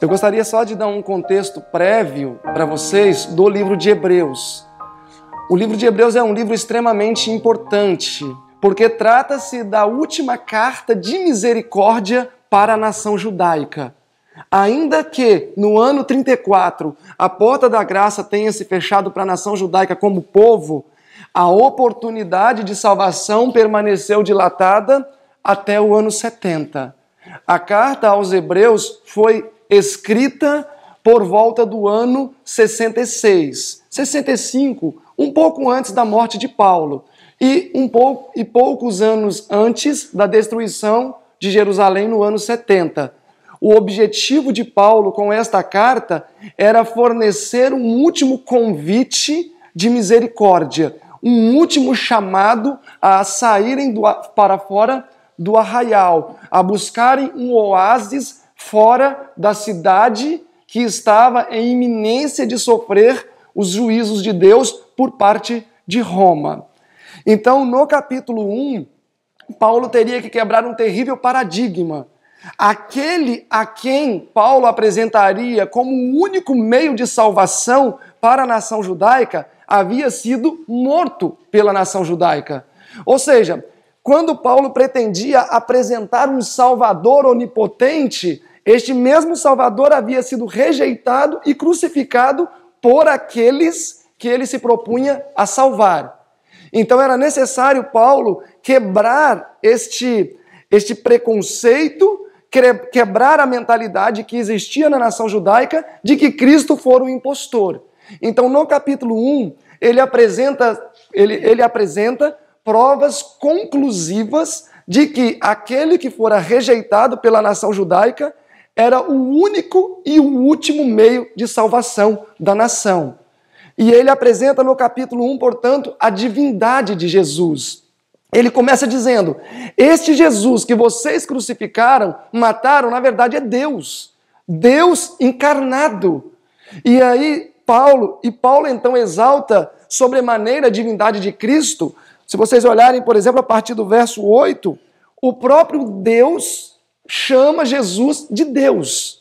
Eu gostaria só de dar um contexto prévio para vocês do livro de Hebreus. O livro de Hebreus é um livro extremamente importante, porque trata-se da última carta de misericórdia para a nação judaica. Ainda que no ano 34 a porta da graça tenha se fechado para a nação judaica como povo, a oportunidade de salvação permaneceu dilatada até o ano 70. A carta aos Hebreus foi escrita por volta do ano 66, 65, um pouco antes da morte de Paulo e um pouco e poucos anos antes da destruição de Jerusalém no ano 70. O objetivo de Paulo com esta carta era fornecer um último convite de misericórdia, um último chamado a saírem do, para fora do arraial, a buscarem um oásis fora da cidade que estava em iminência de sofrer os juízos de Deus por parte de Roma. Então, no capítulo 1, Paulo teria que quebrar um terrível paradigma. Aquele a quem Paulo apresentaria como o único meio de salvação para a nação judaica havia sido morto pela nação judaica. Ou seja, quando Paulo pretendia apresentar um Salvador onipotente, este mesmo Salvador havia sido rejeitado e crucificado por aqueles que ele se propunha a salvar. Então era necessário Paulo quebrar este, este preconceito, quebrar a mentalidade que existia na nação judaica de que Cristo for um impostor. Então, no capítulo 1, ele apresenta, ele, ele apresenta provas conclusivas de que aquele que fora rejeitado pela nação judaica era o único e o último meio de salvação da nação. E ele apresenta no capítulo 1, portanto, a divindade de Jesus. Ele começa dizendo: Este Jesus que vocês crucificaram, mataram, na verdade é Deus, Deus encarnado. E aí Paulo, e Paulo então exalta sobremaneira a divindade de Cristo. Se vocês olharem, por exemplo, a partir do verso 8, o próprio Deus chama Jesus de Deus.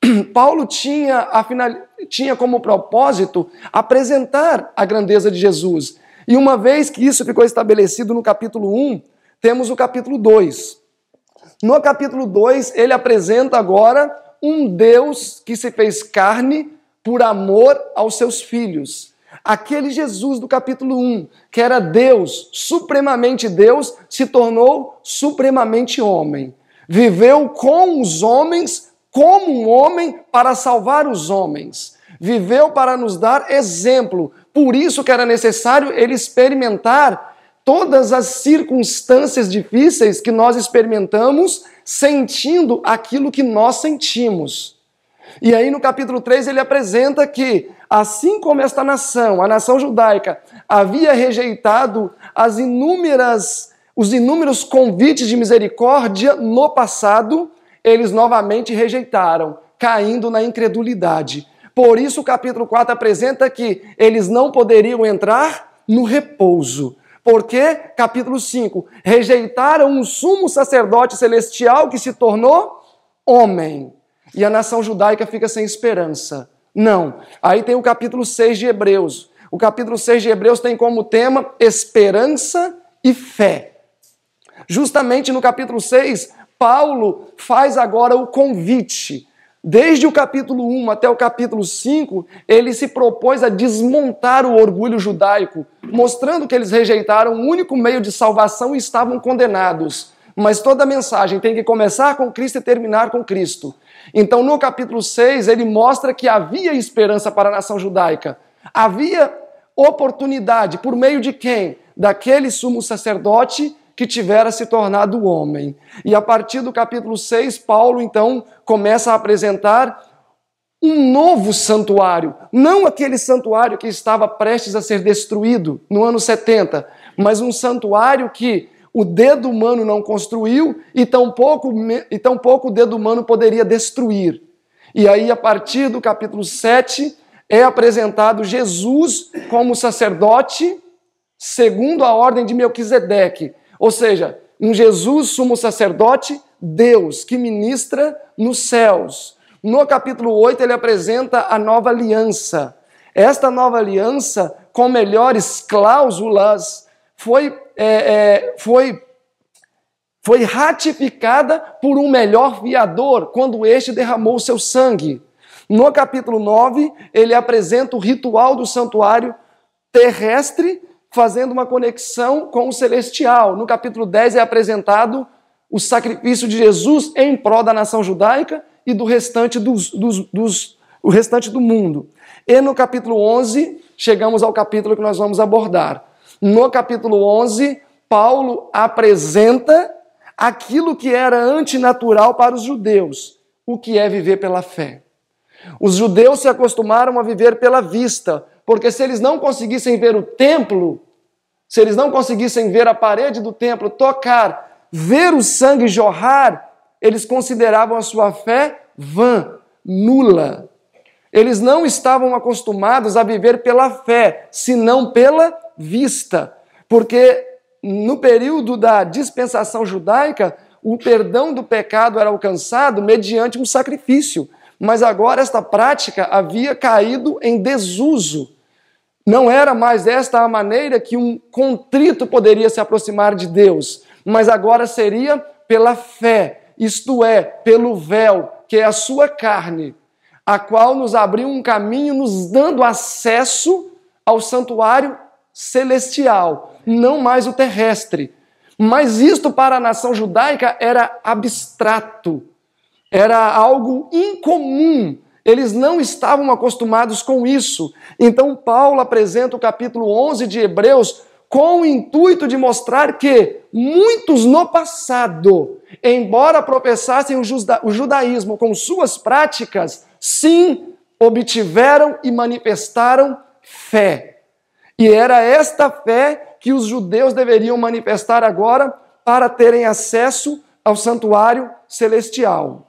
Paulo tinha, afinal, tinha como propósito apresentar a grandeza de Jesus. E uma vez que isso ficou estabelecido no capítulo 1, temos o capítulo 2. No capítulo 2, ele apresenta agora um Deus que se fez carne por amor aos seus filhos. Aquele Jesus do capítulo 1, que era Deus, supremamente Deus, se tornou supremamente homem. Viveu com os homens, como um homem, para salvar os homens. Viveu para nos dar exemplo. Por isso que era necessário ele experimentar todas as circunstâncias difíceis que nós experimentamos, sentindo aquilo que nós sentimos. E aí no capítulo 3 ele apresenta que, assim como esta nação, a nação judaica, havia rejeitado as inúmeras os inúmeros convites de misericórdia no passado, eles novamente rejeitaram, caindo na incredulidade. Por isso, o capítulo 4 apresenta que eles não poderiam entrar no repouso. Porque, capítulo 5, rejeitaram um sumo sacerdote celestial que se tornou homem. E a nação judaica fica sem esperança. Não. Aí tem o capítulo 6 de Hebreus. O capítulo 6 de Hebreus tem como tema esperança e fé. Justamente no capítulo 6, Paulo faz agora o convite. Desde o capítulo 1 até o capítulo 5, ele se propôs a desmontar o orgulho judaico, mostrando que eles rejeitaram o único meio de salvação e estavam condenados. Mas toda mensagem tem que começar com Cristo e terminar com Cristo. Então, no capítulo 6, ele mostra que havia esperança para a nação judaica. Havia oportunidade por meio de quem? Daquele sumo sacerdote que tivera se tornado homem. E a partir do capítulo 6, Paulo então começa a apresentar um novo santuário, não aquele santuário que estava prestes a ser destruído no ano 70, mas um santuário que o dedo humano não construiu e tampouco, e tampouco o dedo humano poderia destruir. E aí, a partir do capítulo 7, é apresentado Jesus como sacerdote segundo a ordem de Melquisedeque. Ou seja, um Jesus sumo sacerdote, Deus, que ministra nos céus. No capítulo 8, ele apresenta a nova aliança. Esta nova aliança, com melhores cláusulas, foi, é, é, foi, foi ratificada por um melhor fiador, quando este derramou seu sangue. No capítulo 9, ele apresenta o ritual do santuário terrestre fazendo uma conexão com o celestial. No capítulo 10 é apresentado o sacrifício de Jesus em prol da nação judaica e do restante, dos, dos, dos, o restante do mundo. E no capítulo 11, chegamos ao capítulo que nós vamos abordar. No capítulo 11, Paulo apresenta aquilo que era antinatural para os judeus, o que é viver pela fé. Os judeus se acostumaram a viver pela vista, porque se eles não conseguissem ver o templo, se eles não conseguissem ver a parede do templo, tocar, ver o sangue jorrar, eles consideravam a sua fé vã, nula. Eles não estavam acostumados a viver pela fé, senão pela vista, porque no período da dispensação judaica, o perdão do pecado era alcançado mediante um sacrifício, mas agora esta prática havia caído em desuso. Não era mais esta a maneira que um contrito poderia se aproximar de Deus, mas agora seria pela fé, isto é, pelo véu, que é a sua carne, a qual nos abriu um caminho, nos dando acesso ao santuário celestial, não mais o terrestre. Mas isto para a nação judaica era abstrato, era algo incomum eles não estavam acostumados com isso. Então, Paulo apresenta o capítulo 11 de Hebreus com o intuito de mostrar que muitos no passado, embora professassem o judaísmo com suas práticas, sim, obtiveram e manifestaram fé. E era esta fé que os judeus deveriam manifestar agora para terem acesso ao santuário celestial.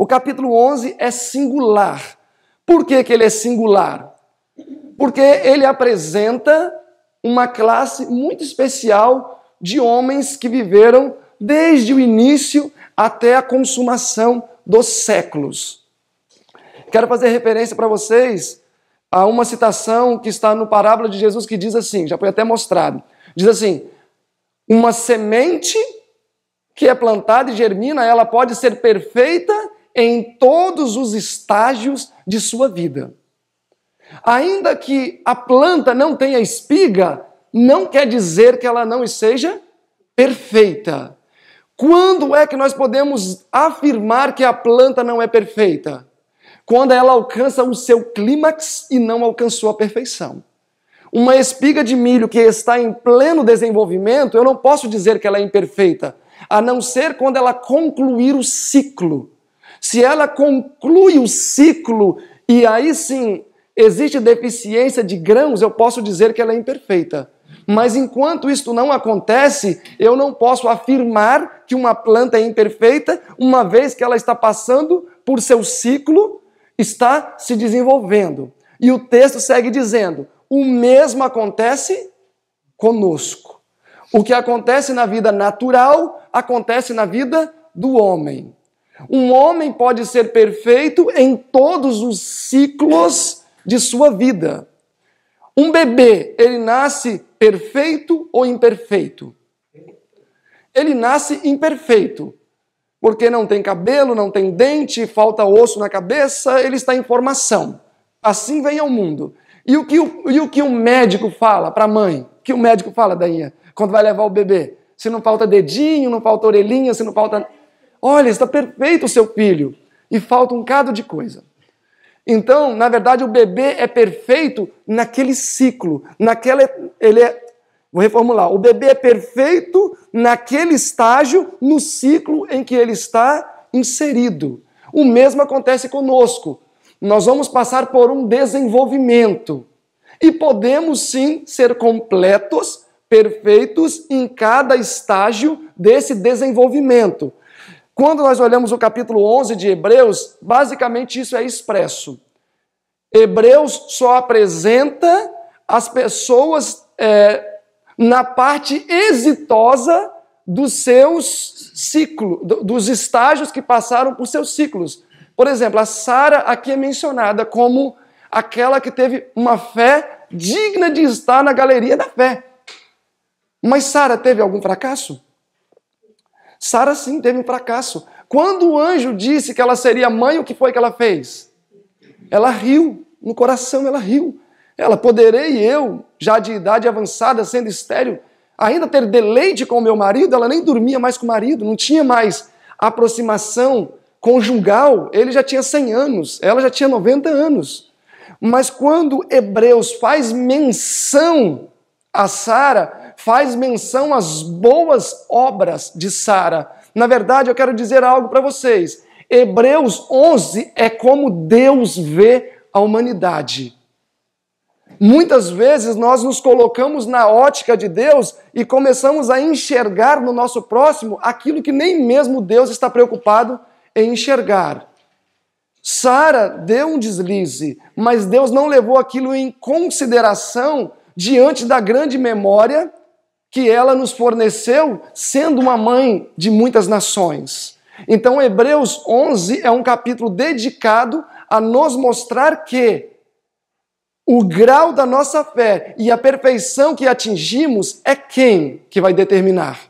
O capítulo 11 é singular. Por que, que ele é singular? Porque ele apresenta uma classe muito especial de homens que viveram desde o início até a consumação dos séculos. Quero fazer referência para vocês a uma citação que está no parábola de Jesus que diz assim, já foi até mostrado. Diz assim: uma semente que é plantada e germina, ela pode ser perfeita em todos os estágios de sua vida. Ainda que a planta não tenha espiga, não quer dizer que ela não seja perfeita. Quando é que nós podemos afirmar que a planta não é perfeita? Quando ela alcança o seu clímax e não alcançou a perfeição. Uma espiga de milho que está em pleno desenvolvimento, eu não posso dizer que ela é imperfeita, a não ser quando ela concluir o ciclo se ela conclui o ciclo e aí sim existe deficiência de grãos, eu posso dizer que ela é imperfeita. Mas enquanto isto não acontece, eu não posso afirmar que uma planta é imperfeita, uma vez que ela está passando por seu ciclo, está se desenvolvendo. E o texto segue dizendo: o mesmo acontece conosco. O que acontece na vida natural acontece na vida do homem. Um homem pode ser perfeito em todos os ciclos de sua vida. Um bebê, ele nasce perfeito ou imperfeito? Ele nasce imperfeito. Porque não tem cabelo, não tem dente, falta osso na cabeça, ele está em formação. Assim vem ao mundo. E o que o, e o, que o médico fala para a mãe? O que o médico fala, Dainha, quando vai levar o bebê? Se não falta dedinho, não falta orelhinha, se não falta Olha, está perfeito o seu filho. E falta um cado de coisa. Então, na verdade, o bebê é perfeito naquele ciclo, naquela ele é, vou reformular, o bebê é perfeito naquele estágio no ciclo em que ele está inserido. O mesmo acontece conosco. Nós vamos passar por um desenvolvimento e podemos sim ser completos, perfeitos em cada estágio desse desenvolvimento. Quando nós olhamos o capítulo 11 de Hebreus, basicamente isso é expresso. Hebreus só apresenta as pessoas é, na parte exitosa dos seus ciclos, dos estágios que passaram por seus ciclos. Por exemplo, a Sara aqui é mencionada como aquela que teve uma fé digna de estar na galeria da fé. Mas Sara teve algum fracasso? Sara sim teve um fracasso. Quando o anjo disse que ela seria mãe, o que foi que ela fez? Ela riu, no coração ela riu. Ela, poderei eu, já de idade avançada, sendo estéril, ainda ter deleite com o meu marido? Ela nem dormia mais com o marido, não tinha mais aproximação conjugal. Ele já tinha 100 anos, ela já tinha 90 anos. Mas quando Hebreus faz menção a Sara faz menção às boas obras de Sara. Na verdade, eu quero dizer algo para vocês. Hebreus 11 é como Deus vê a humanidade. Muitas vezes nós nos colocamos na ótica de Deus e começamos a enxergar no nosso próximo aquilo que nem mesmo Deus está preocupado em enxergar. Sara deu um deslize, mas Deus não levou aquilo em consideração diante da grande memória que ela nos forneceu, sendo uma mãe de muitas nações. Então, Hebreus 11 é um capítulo dedicado a nos mostrar que o grau da nossa fé e a perfeição que atingimos é quem que vai determinar?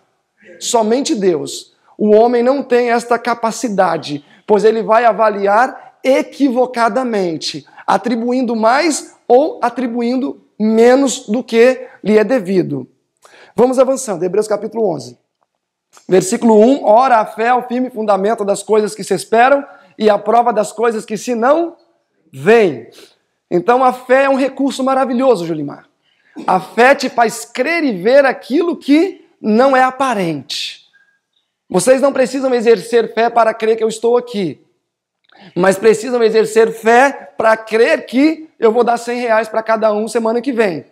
Somente Deus. O homem não tem esta capacidade, pois ele vai avaliar equivocadamente, atribuindo mais ou atribuindo menos do que lhe é devido. Vamos avançando, Hebreus capítulo 11. Versículo 1: Ora, a fé é o firme fundamento das coisas que se esperam e a prova das coisas que se não veem. Então a fé é um recurso maravilhoso, Julimar. A fé te faz crer e ver aquilo que não é aparente. Vocês não precisam exercer fé para crer que eu estou aqui, mas precisam exercer fé para crer que eu vou dar 100 reais para cada um semana que vem.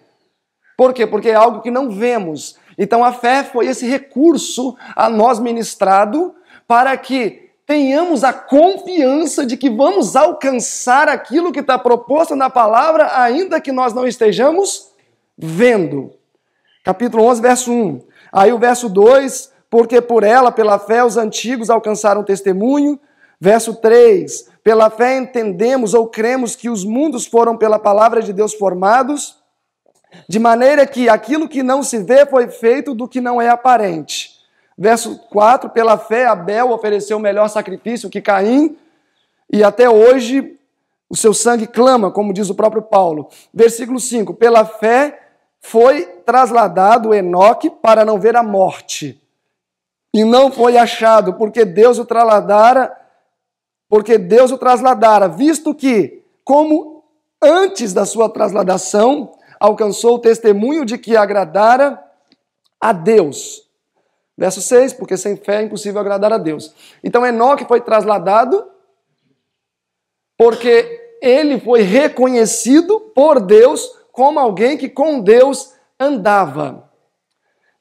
Por quê? Porque é algo que não vemos. Então a fé foi esse recurso a nós ministrado para que tenhamos a confiança de que vamos alcançar aquilo que está proposto na palavra, ainda que nós não estejamos vendo. Capítulo 11, verso 1. Aí o verso 2, porque por ela, pela fé, os antigos alcançaram testemunho. Verso 3, pela fé entendemos ou cremos que os mundos foram pela palavra de Deus formados, de maneira que aquilo que não se vê foi feito do que não é aparente. Verso 4: Pela fé, Abel ofereceu o melhor sacrifício que Caim, e até hoje o seu sangue clama, como diz o próprio Paulo. Versículo 5: Pela fé foi trasladado Enoque para não ver a morte, e não foi achado, porque Deus o trasladara porque Deus o trasladara, visto que, como antes da sua trasladação, alcançou o testemunho de que agradara a Deus. Verso 6, porque sem fé é impossível agradar a Deus. Então Enoque foi trasladado porque ele foi reconhecido por Deus como alguém que com Deus andava.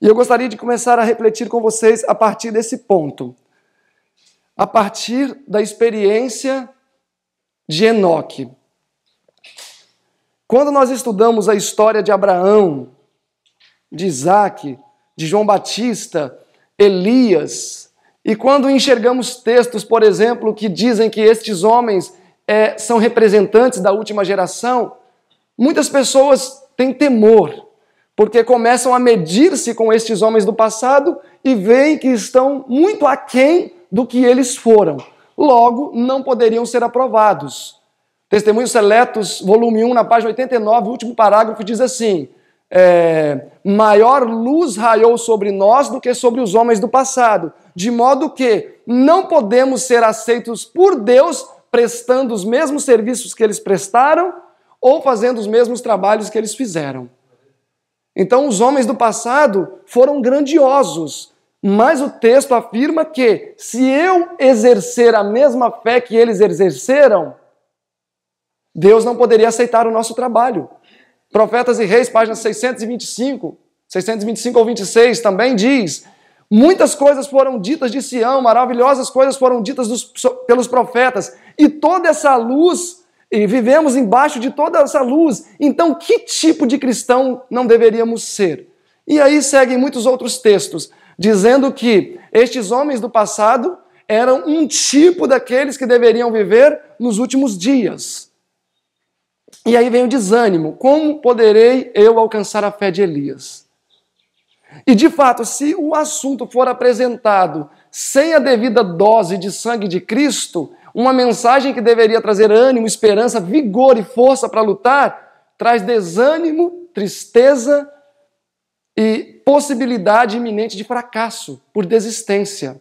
E eu gostaria de começar a refletir com vocês a partir desse ponto a partir da experiência de Enoque. Quando nós estudamos a história de Abraão, de Isaac, de João Batista, Elias, e quando enxergamos textos, por exemplo, que dizem que estes homens é, são representantes da última geração, muitas pessoas têm temor, porque começam a medir-se com estes homens do passado e veem que estão muito aquém do que eles foram. Logo, não poderiam ser aprovados. Testemunhos Seletos, volume 1, na página 89, último parágrafo, diz assim: é, maior luz raiou sobre nós do que sobre os homens do passado, de modo que não podemos ser aceitos por Deus prestando os mesmos serviços que eles prestaram ou fazendo os mesmos trabalhos que eles fizeram. Então, os homens do passado foram grandiosos, mas o texto afirma que se eu exercer a mesma fé que eles exerceram, Deus não poderia aceitar o nosso trabalho. Profetas e Reis, página 625, 625 ou 26 também diz: Muitas coisas foram ditas de Sião, maravilhosas coisas foram ditas dos, pelos profetas, e toda essa luz, e vivemos embaixo de toda essa luz. Então, que tipo de cristão não deveríamos ser? E aí seguem muitos outros textos dizendo que estes homens do passado eram um tipo daqueles que deveriam viver nos últimos dias. E aí vem o desânimo: como poderei eu alcançar a fé de Elias? E de fato, se o assunto for apresentado sem a devida dose de sangue de Cristo, uma mensagem que deveria trazer ânimo, esperança, vigor e força para lutar, traz desânimo, tristeza e possibilidade iminente de fracasso por desistência.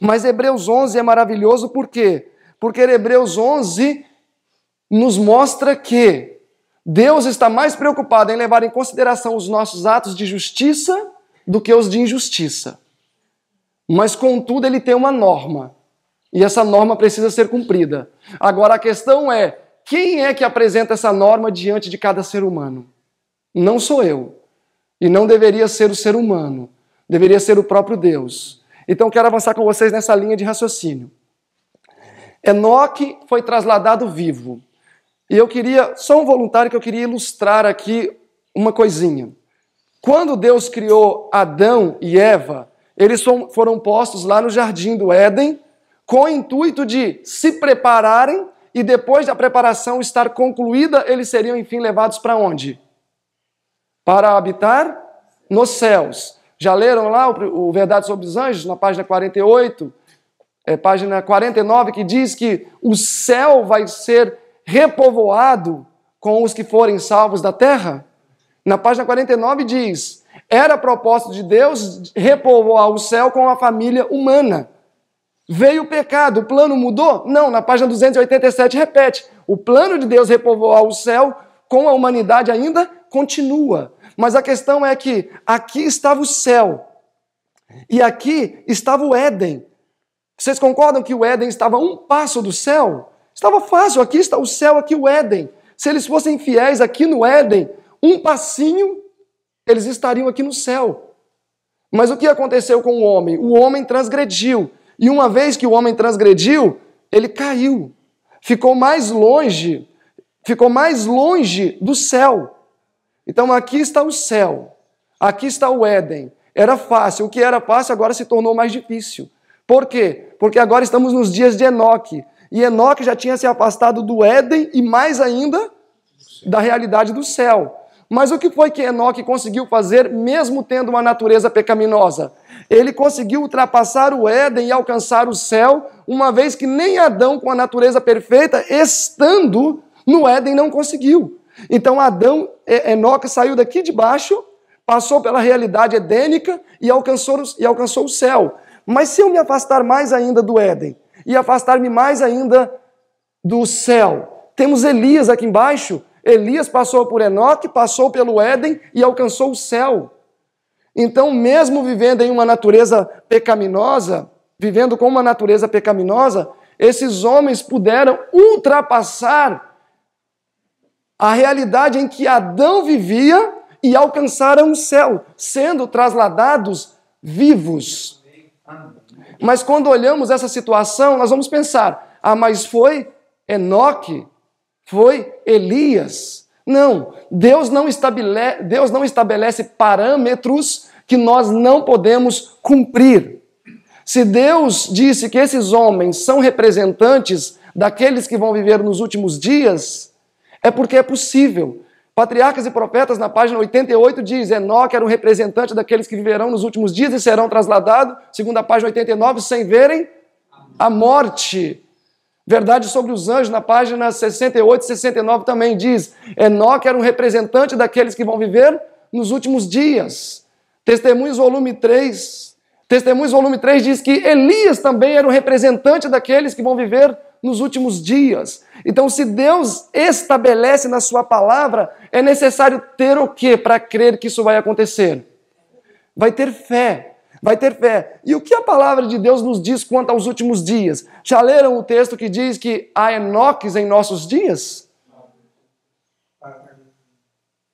Mas Hebreus 11 é maravilhoso por quê? Porque Hebreus 11 nos mostra que Deus está mais preocupado em levar em consideração os nossos atos de justiça do que os de injustiça. Mas, contudo, ele tem uma norma. E essa norma precisa ser cumprida. Agora, a questão é: quem é que apresenta essa norma diante de cada ser humano? Não sou eu. E não deveria ser o ser humano, deveria ser o próprio Deus. Então quero avançar com vocês nessa linha de raciocínio. Enoque foi trasladado vivo. E eu queria, só um voluntário que eu queria ilustrar aqui uma coisinha. Quando Deus criou Adão e Eva, eles foram postos lá no jardim do Éden com o intuito de se prepararem e depois da preparação estar concluída, eles seriam enfim levados para onde? para habitar nos céus. Já leram lá o, o Verdade sobre os Anjos, na página 48, é, página 49, que diz que o céu vai ser repovoado com os que forem salvos da terra? Na página 49 diz: era propósito de Deus repovoar o céu com a família humana. Veio o pecado, o plano mudou? Não, na página 287 repete: o plano de Deus repovoar o céu com a humanidade ainda continua. Mas a questão é que aqui estava o céu e aqui estava o Éden. Vocês concordam que o Éden estava a um passo do céu? Estava fácil, aqui está o céu, aqui o Éden. Se eles fossem fiéis aqui no Éden, um passinho, eles estariam aqui no céu. Mas o que aconteceu com o homem? O homem transgrediu. E uma vez que o homem transgrediu, ele caiu. Ficou mais longe, ficou mais longe do céu. Então aqui está o céu, aqui está o Éden. Era fácil, o que era fácil agora se tornou mais difícil. Por quê? Porque agora estamos nos dias de Enoque. E Enoque já tinha se afastado do Éden e mais ainda da realidade do céu. Mas o que foi que Enoque conseguiu fazer, mesmo tendo uma natureza pecaminosa? Ele conseguiu ultrapassar o Éden e alcançar o céu, uma vez que nem Adão, com a natureza perfeita, estando no Éden, não conseguiu. Então Adão, Enoque é, é, saiu daqui de baixo, passou pela realidade edênica e alcançou, e alcançou o céu. Mas se eu me afastar mais ainda do Éden e afastar-me mais ainda do céu, temos Elias aqui embaixo. Elias passou por Enoque, passou pelo Éden e alcançou o céu. Então, mesmo vivendo em uma natureza pecaminosa, vivendo com uma natureza pecaminosa, esses homens puderam ultrapassar a realidade em que Adão vivia e alcançaram o céu, sendo trasladados vivos. Mas quando olhamos essa situação, nós vamos pensar: ah, mas foi Enoque? Foi Elias? Não, Deus não, estabelece, Deus não estabelece parâmetros que nós não podemos cumprir. Se Deus disse que esses homens são representantes daqueles que vão viver nos últimos dias, é porque é possível. Patriarcas e Profetas, na página 88, diz: Enoque era um representante daqueles que viverão nos últimos dias e serão trasladados, segundo a página 89, sem verem a morte. Verdade sobre os anjos, na página 68 e 69 também diz: Enoque era um representante daqueles que vão viver nos últimos dias. Testemunhos, volume 3. Testemunhos, volume 3 diz que Elias também era um representante daqueles que vão viver nos últimos dias. Então, se Deus estabelece na sua palavra, é necessário ter o que para crer que isso vai acontecer? Vai ter fé. Vai ter fé. E o que a palavra de Deus nos diz quanto aos últimos dias? Já leram o texto que diz que há Enoques em nossos dias?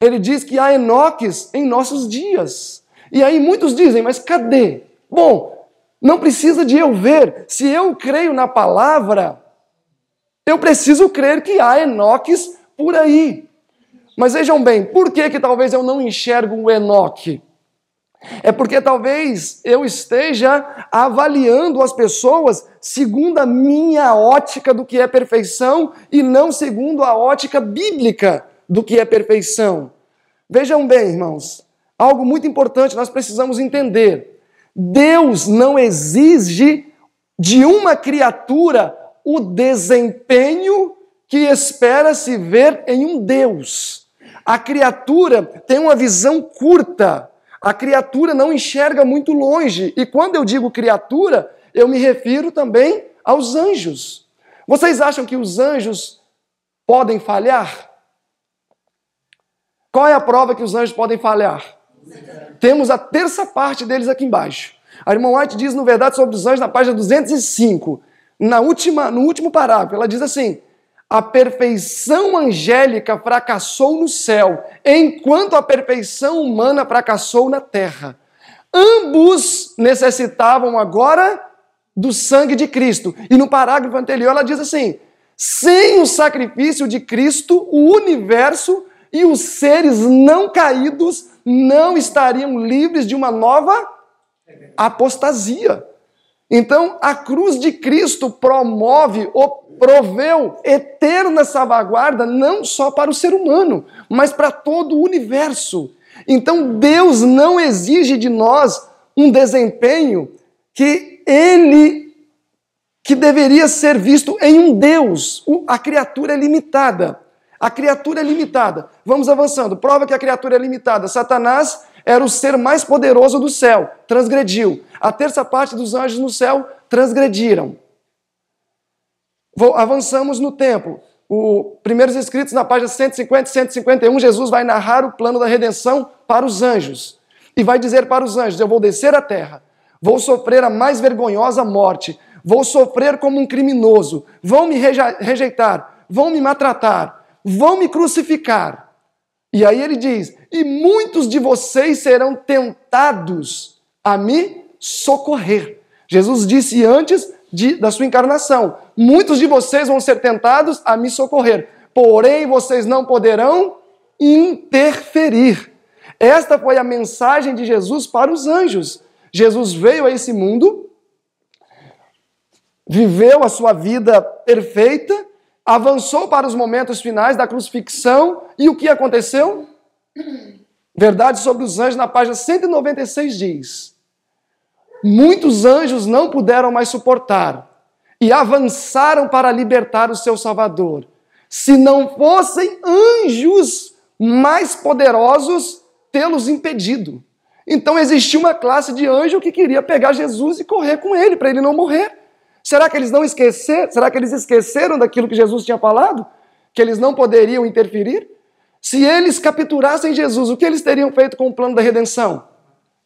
Ele diz que há Enoques em nossos dias. E aí muitos dizem, mas cadê? Bom, não precisa de eu ver. Se eu creio na palavra, eu preciso crer que há Enoques por aí. Mas vejam bem, por que, que talvez eu não enxergo um Enoque? É porque talvez eu esteja avaliando as pessoas segundo a minha ótica do que é perfeição e não segundo a ótica bíblica do que é perfeição. Vejam bem, irmãos, algo muito importante nós precisamos entender. Deus não exige de uma criatura o desempenho que espera se ver em um Deus. A criatura tem uma visão curta, a criatura não enxerga muito longe. E quando eu digo criatura, eu me refiro também aos anjos. Vocês acham que os anjos podem falhar? Qual é a prova que os anjos podem falhar? Temos a terça parte deles aqui embaixo. A irmã White diz, no verdade, sobre os anjos na página 205 na última, no último parágrafo, ela diz assim: a perfeição angélica fracassou no céu, enquanto a perfeição humana fracassou na terra. Ambos necessitavam agora do sangue de Cristo. E no parágrafo anterior ela diz assim: sem o sacrifício de Cristo, o universo e os seres não caídos não estariam livres de uma nova apostasia. Então, a cruz de Cristo promove ou proveu eterna salvaguarda não só para o ser humano, mas para todo o universo. Então, Deus não exige de nós um desempenho que ele que deveria ser visto em um Deus. A criatura é limitada. A criatura é limitada. Vamos avançando. Prova que a criatura é limitada. Satanás era o ser mais poderoso do céu, transgrediu. A terça parte dos anjos no céu transgrediram. Avançamos no tempo. Os primeiros escritos na página 150 e 151, Jesus vai narrar o plano da redenção para os anjos. E vai dizer para os anjos: Eu vou descer à terra, vou sofrer a mais vergonhosa morte, vou sofrer como um criminoso, vão me rejeitar, vão me maltratar, vão me crucificar e aí ele diz: E muitos de vocês serão tentados a me socorrer. Jesus disse antes de, da sua encarnação: Muitos de vocês vão ser tentados a me socorrer, porém vocês não poderão interferir. Esta foi a mensagem de Jesus para os anjos. Jesus veio a esse mundo, viveu a sua vida perfeita avançou para os momentos finais da crucifixão e o que aconteceu? Verdade sobre os anjos, na página 196 diz: Muitos anjos não puderam mais suportar e avançaram para libertar o seu Salvador. Se não fossem anjos mais poderosos, tê-los impedido. Então existia uma classe de anjo que queria pegar Jesus e correr com ele, para ele não morrer. Será que eles não esqueceram? Será que eles esqueceram daquilo que Jesus tinha falado? Que eles não poderiam interferir? Se eles capturassem Jesus, o que eles teriam feito com o plano da redenção?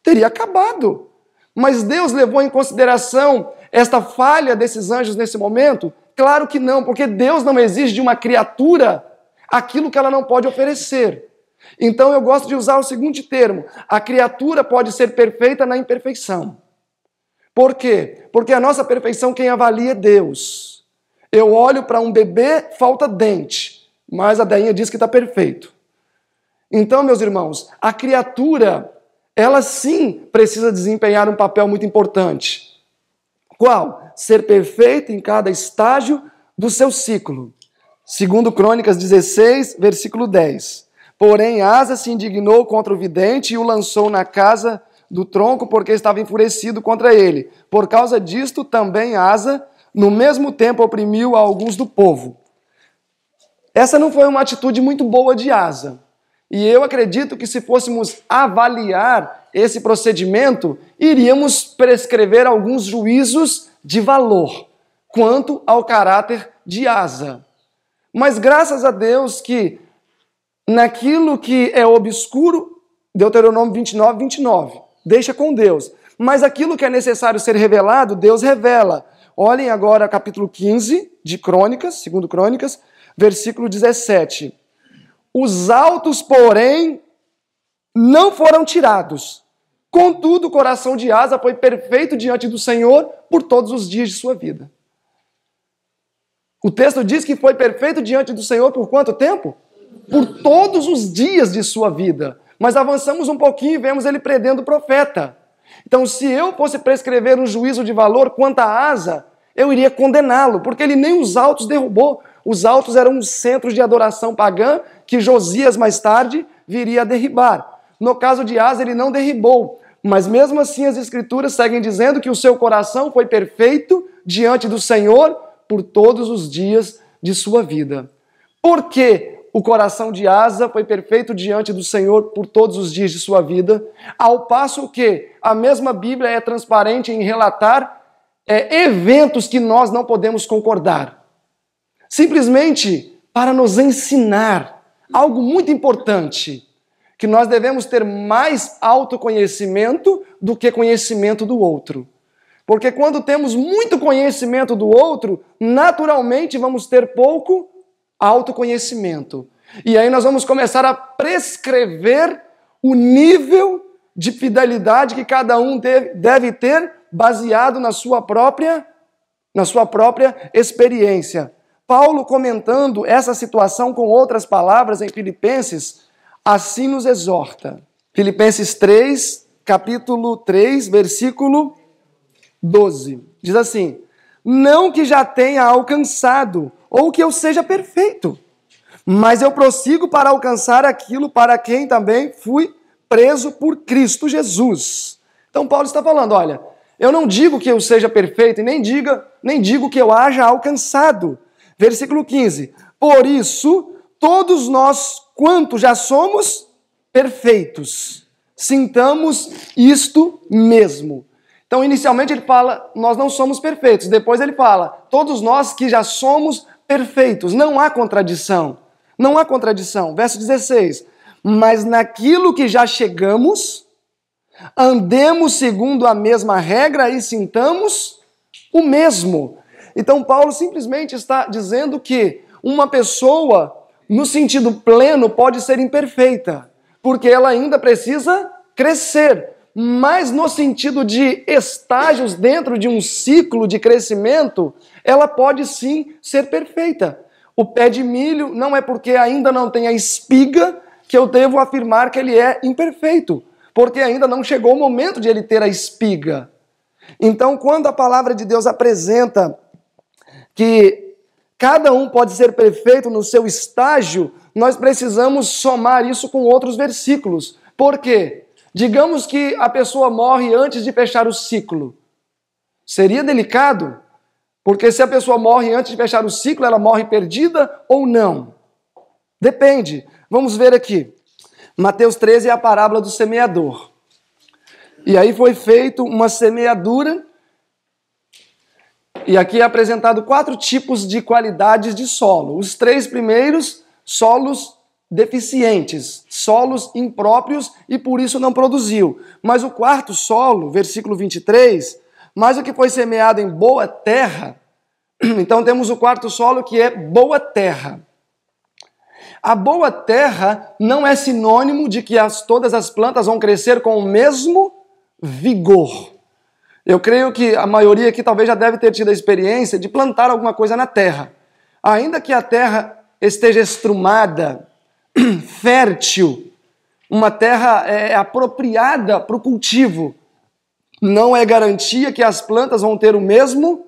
Teria acabado. Mas Deus levou em consideração esta falha desses anjos nesse momento? Claro que não, porque Deus não exige de uma criatura aquilo que ela não pode oferecer. Então eu gosto de usar o seguinte termo: a criatura pode ser perfeita na imperfeição. Por quê? Porque a nossa perfeição quem avalia é Deus. Eu olho para um bebê, falta dente, mas a Dainha diz que está perfeito. Então, meus irmãos, a criatura, ela sim precisa desempenhar um papel muito importante. Qual? Ser perfeita em cada estágio do seu ciclo. Segundo Crônicas 16, versículo 10. Porém, Asa se indignou contra o vidente e o lançou na casa do tronco, porque estava enfurecido contra ele. Por causa disto, também Asa, no mesmo tempo, oprimiu alguns do povo. Essa não foi uma atitude muito boa de Asa. E eu acredito que se fôssemos avaliar esse procedimento, iríamos prescrever alguns juízos de valor quanto ao caráter de Asa. Mas graças a Deus que naquilo que é obscuro, Deuteronômio 29, 29, deixa com Deus. Mas aquilo que é necessário ser revelado, Deus revela. Olhem agora capítulo 15 de Crônicas, segundo Crônicas, versículo 17. Os altos, porém, não foram tirados. Contudo, o coração de Asa foi perfeito diante do Senhor por todos os dias de sua vida. O texto diz que foi perfeito diante do Senhor por quanto tempo? Por todos os dias de sua vida. Mas avançamos um pouquinho e vemos ele prendendo o profeta. Então, se eu fosse prescrever um juízo de valor quanto a Asa, eu iria condená-lo, porque ele nem os altos derrubou. Os altos eram um centro de adoração pagã que Josias mais tarde viria a derribar. No caso de Asa, ele não derribou, mas mesmo assim as escrituras seguem dizendo que o seu coração foi perfeito diante do Senhor por todos os dias de sua vida. Por quê? O coração de Asa foi perfeito diante do Senhor por todos os dias de sua vida, ao passo que a mesma Bíblia é transparente em relatar é, eventos que nós não podemos concordar. Simplesmente para nos ensinar algo muito importante, que nós devemos ter mais autoconhecimento do que conhecimento do outro. Porque quando temos muito conhecimento do outro, naturalmente vamos ter pouco autoconhecimento. E aí nós vamos começar a prescrever o nível de fidelidade que cada um deve ter baseado na sua própria na sua própria experiência. Paulo comentando essa situação com outras palavras em Filipenses, assim nos exorta. Filipenses 3, capítulo 3, versículo 12. Diz assim: Não que já tenha alcançado, ou que eu seja perfeito, mas eu prossigo para alcançar aquilo para quem também fui preso por Cristo Jesus. Então Paulo está falando, olha, eu não digo que eu seja perfeito e nem diga, nem digo que eu haja alcançado. Versículo 15. Por isso, todos nós quanto já somos perfeitos, sintamos isto mesmo. Então, inicialmente ele fala, nós não somos perfeitos. Depois ele fala, todos nós que já somos perfeitos, não há contradição. Não há contradição. Verso 16: Mas naquilo que já chegamos, andemos segundo a mesma regra e sintamos o mesmo. Então, Paulo simplesmente está dizendo que uma pessoa, no sentido pleno, pode ser imperfeita, porque ela ainda precisa crescer, mas no sentido de estágios dentro de um ciclo de crescimento, ela pode sim ser perfeita. O pé de milho não é porque ainda não tem a espiga que eu devo afirmar que ele é imperfeito, porque ainda não chegou o momento de ele ter a espiga. Então, quando a palavra de Deus apresenta que cada um pode ser perfeito no seu estágio, nós precisamos somar isso com outros versículos. Por quê? Digamos que a pessoa morre antes de fechar o ciclo. Seria delicado? Porque se a pessoa morre antes de fechar o ciclo, ela morre perdida ou não? Depende. Vamos ver aqui. Mateus 13 é a parábola do semeador. E aí foi feito uma semeadura. E aqui é apresentado quatro tipos de qualidades de solo. Os três primeiros, solos deficientes, solos impróprios e por isso não produziu. Mas o quarto solo, versículo 23, mas o que foi semeado em boa terra, então temos o quarto solo que é boa terra. A boa terra não é sinônimo de que as, todas as plantas vão crescer com o mesmo vigor. Eu creio que a maioria aqui talvez já deve ter tido a experiência de plantar alguma coisa na terra. Ainda que a terra esteja estrumada, fértil, uma terra é, é, apropriada para o cultivo, não é garantia que as plantas vão ter o mesmo